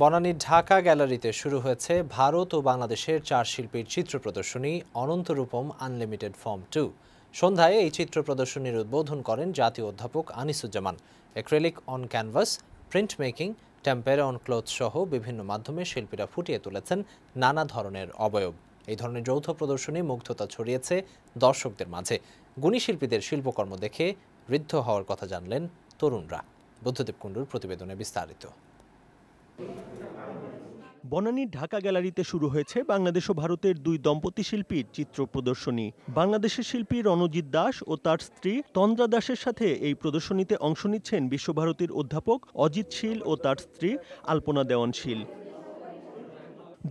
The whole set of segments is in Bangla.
বনানীর ঢাকা গ্যালারিতে শুরু হয়েছে ভারত ও বাংলাদেশের চার শিল্পীর চিত্র প্রদর্শনী অনন্তরূপম আনলিমিটেড ফর্ম টু সন্ধ্যায় এই চিত্র প্রদর্শনীর উদ্বোধন করেন জাতীয় অধ্যাপক Anisuzzaman acrylic on canvas print making tempera on cloth সহ বিভিন্ন মাধ্যমে শিল্পীরা ফুটিয়ে তুলেছেন নানা ধরনের অবয়ব এই ধরনের যৌথ প্রদর্শনী মুগ্ধতা ছড়িয়েছে দর্শকদের মাঝে গুণী শিল্পীদের শিল্পকর্ম দেখে বৃদ্ধ হওয়ার কথা জানলেন তরুণরা বুদ্ধদেব কুণ্ডুর প্রতিবেদনে বিস্তারিত বনানীর ঢাকা গ্যালারিতে শুরু হয়েছে বাংলাদেশ ও ভারতের দুই দম্পতি শিল্পীর চিত্র প্রদর্শনী বাংলাদেশের শিল্পী রণজিৎ দাস ও তার স্ত্রী তন্দ্রা দাসের সাথে এই প্রদর্শনীতে অংশ নিচ্ছেন বিশ্বভারতীর অধ্যাপক অজিত শীল ও তার স্ত্রী আলপনা শীল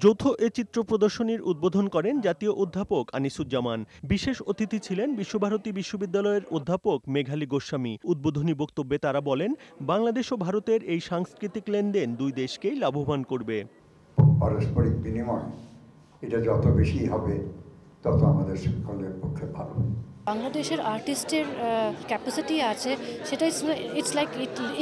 যৌথ এ চিত্র প্রদর্শনীর উদ্বোধন করেন জাতীয় অধ্যাপক আনিসুজ্জামান বিশেষ অতিথি ছিলেন বিশ্বভারতী বিশ্ববিদ্যালয়ের অধ্যাপক মেঘালী গোস্বামী উদ্বোধনী বক্তব্যে তারা বলেন বাংলাদেশ ও ভারতের এই সাংস্কৃতিক লেনদেন দুই দেশকেই লাভবান করবে পারস্পরিক বিনিময় এটা যত বেশি হবে তত আমাদের সকলের পক্ষে ভালো বাংলাদেশের আর্টিস্টের ক্যাপাসিটি আছে সেটা it's like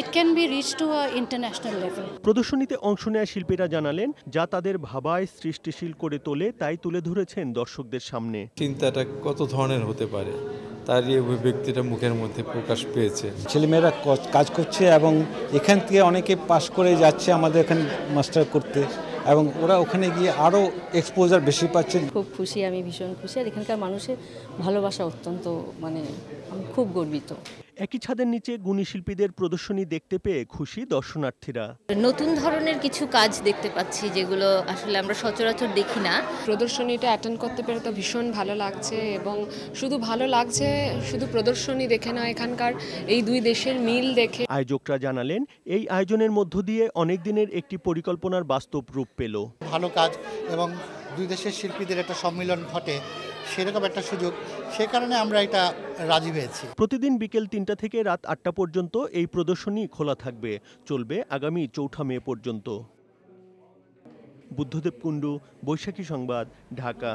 it can be reach to international level প্রদর্শনীতে অংশ নেয়া শিল্পীরা জানালেন যা তাদের ভাবায় সৃষ্টিশীল করে তোলে তাই তুলে ধরেছেন দর্শকদের সামনে চিন্তাটা কত ধরনের হতে পারে তার এই অভিব্যক্তিটা মুখের মধ্যে প্রকাশ পেয়েছে ছেলেমেয়েরা কাজ করছে এবং এখান থেকে অনেকে পাশ করে যাচ্ছে আমাদের এখানে মাস্টার করতে এবং ওরা ওখানে গিয়ে আরও এক্সপোজার বেশি পাচ্ছেন খুব খুশি আমি ভীষণ খুশি আর এখানকার মানুষের ভালোবাসা অত্যন্ত মানে আমি খুব গর্বিত একই ছাদের নিচে গুণী শিল্পীদের প্রদর্শনী দেখতে পেয়ে খুশি দর্শনার্থীরা নতুন ধরনের কিছু কাজ দেখতে পাচ্ছি যেগুলো আসলে আমরা সচরাচর দেখি না প্রদর্শনীটা অ্যাটেন্ড করতে পেরে তো ভীষণ ভালো লাগছে এবং শুধু ভালো লাগছে শুধু প্রদর্শনী দেখে না এখানকার এই দুই দেশের মিল দেখে আয়োজকরা জানালেন এই আয়োজনের মধ্য দিয়ে অনেক দিনের একটি পরিকল্পনার বাস্তব রূপ পেল ভালো কাজ এবং দুই দেশের শিল্পীদের একটা সম্মিলন ঘটে সেরকম একটা সুযোগ সে কারণে আমরা এটা রাজি হয়েছি প্রতিদিন বিকেল তিনটা থেকে রাত আটটা পর্যন্ত এই প্রদর্শনী খোলা থাকবে চলবে আগামী চৌঠা মে পর্যন্ত বুদ্ধদেব কুণ্ডু বৈশাখী সংবাদ ঢাকা